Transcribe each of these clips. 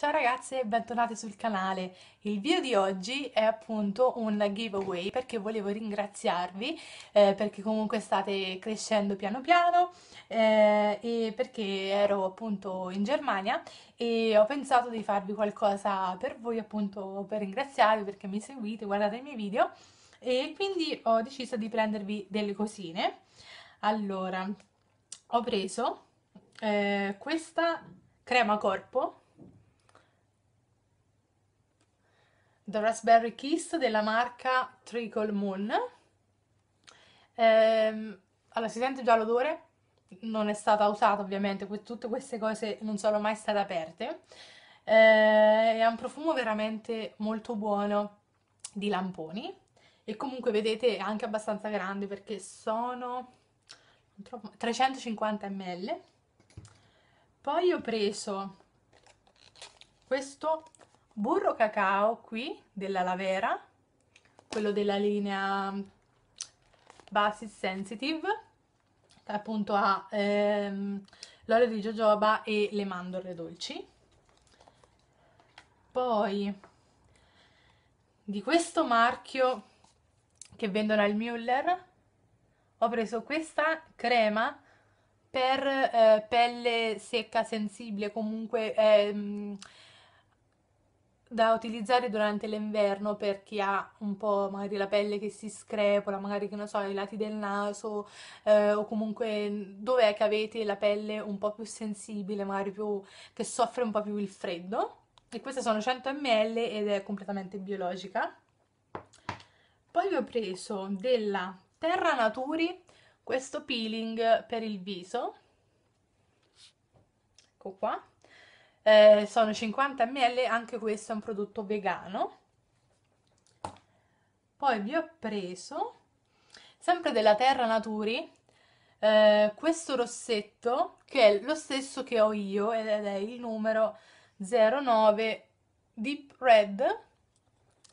Ciao ragazze e bentornate sul canale. Il video di oggi è appunto un giveaway perché volevo ringraziarvi eh, perché comunque state crescendo piano piano eh, e perché ero appunto in Germania e ho pensato di farvi qualcosa per voi appunto per ringraziarvi perché mi seguite, guardate i miei video e quindi ho deciso di prendervi delle cosine. Allora, ho preso eh, questa crema corpo The Raspberry Kiss della marca Trickle Moon. Ehm, allora, si sente già l'odore, non è stata usata ovviamente, tutte queste cose non sono mai state aperte. Ehm, è un profumo veramente molto buono di lamponi e comunque vedete è anche abbastanza grande perché sono trovo, 350 ml. Poi ho preso questo burro cacao qui della Lavera, quello della linea mm, Basis Sensitive, che appunto ha ehm, l'olio di jojoba e le mandorle dolci. Poi di questo marchio che vendono al Müller ho preso questa crema per eh, pelle secca sensibile, comunque ehm, da utilizzare durante l'inverno per chi ha un po' magari la pelle che si screpola, magari che non so, ai lati del naso eh, o comunque dov'è che avete la pelle un po' più sensibile, magari più che soffre un po' più il freddo. E queste sono 100 ml ed è completamente biologica. Poi vi ho preso della Terra Naturi questo peeling per il viso. Ecco qua eh, sono 50 ml, anche questo è un prodotto vegano. Poi vi ho preso, sempre della Terra Naturi, eh, questo rossetto che è lo stesso che ho io ed è il numero 09 Deep Red.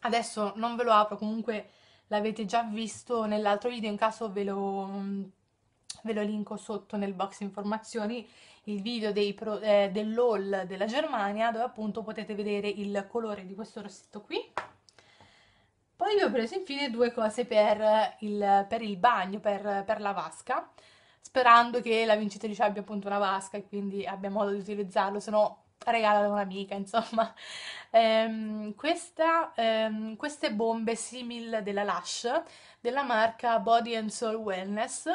Adesso non ve lo apro, comunque l'avete già visto nell'altro video, in caso ve lo mm, ve lo linko sotto nel box informazioni, il video eh, dell'haul della Germania dove appunto potete vedere il colore di questo rossetto qui. Poi vi ho preso infine due cose per il, per il bagno, per, per la vasca, sperando che la vincitrice abbia appunto una vasca e quindi abbia modo di utilizzarlo, se no regala da un'amica, insomma. Ehm, questa, ehm, queste bombe simil della Lush, della marca Body and Soul Wellness,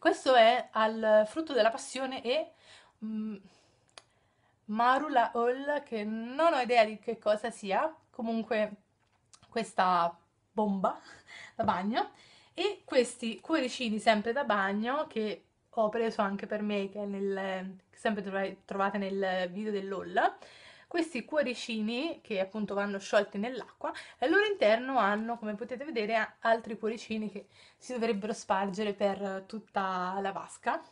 questo è al frutto della passione e mm, Marula Hall, che non ho idea di che cosa sia, comunque questa bomba da bagno e questi cuoricini sempre da bagno che ho preso anche per me che, nel, che sempre trovate nel video dell'haul questi cuoricini, che appunto vanno sciolti nell'acqua, al loro interno hanno, come potete vedere, altri cuoricini che si dovrebbero spargere per tutta la vasca.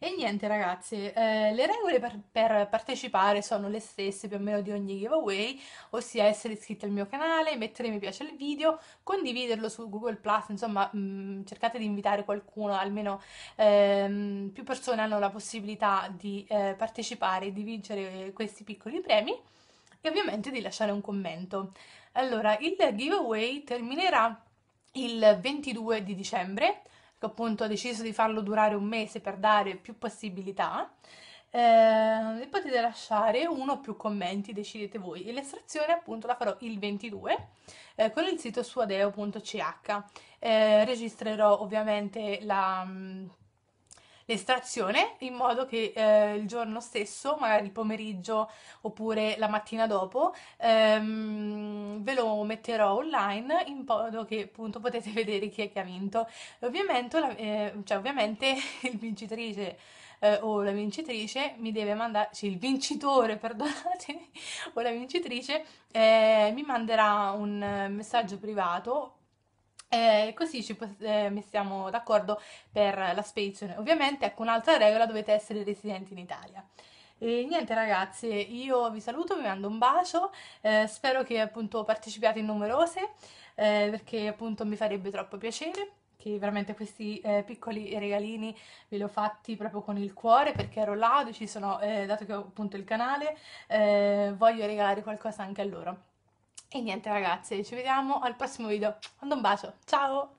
E niente ragazzi, eh, le regole per, per, partecipare sono le stesse più o meno di ogni giveaway, ossia essere iscritti al mio canale, mettere mi piace al video, condividerlo su Google+, Plus, insomma mh, mm, cercate di invitare qualcuno, almeno ehm, più persone hanno la possibilità di eh, partecipare e di vincere questi piccoli premi e ovviamente di lasciare un commento. Allora, il giveaway terminerà il 22 di dicembre, che appunto ho deciso di farlo durare un mese per dare più possibilità. Eh, e potete lasciare uno o più commenti, decidete voi. E l'estrazione appunto la farò il 22 eh, con il sito suadeo.ch. Eh, registrerò ovviamente la mm, l'estrazione in modo che eh, il giorno stesso, magari il pomeriggio oppure la mattina dopo, ehm, ve lo metterò online in modo che appunto potete vedere chi è che ha vinto. Ovviamente, la, eh, cioè, ovviamente il vincitrice eh, o la vincitrice mi deve mandare, cioè il vincitore, perdonatemi, o la vincitrice eh, mi manderà un eh, messaggio privato e eh, così ci eh, mettiamo d'accordo per la spedizione. Ovviamente, ecco un'altra regola, dovete essere residenti in Italia. E niente ragazze, io vi saluto, vi mando un bacio, eh, spero che appunto partecipiate in numerose, eh, perché appunto mi farebbe troppo piacere che veramente questi eh, piccoli regalini ve li ho fatti proprio con il cuore perché ero là, ho deciso, no, eh, dato che ho appunto il canale, eh, voglio regalare qualcosa anche a loro. E niente ragazze, ci vediamo al prossimo video. Mando un bacio, ciao!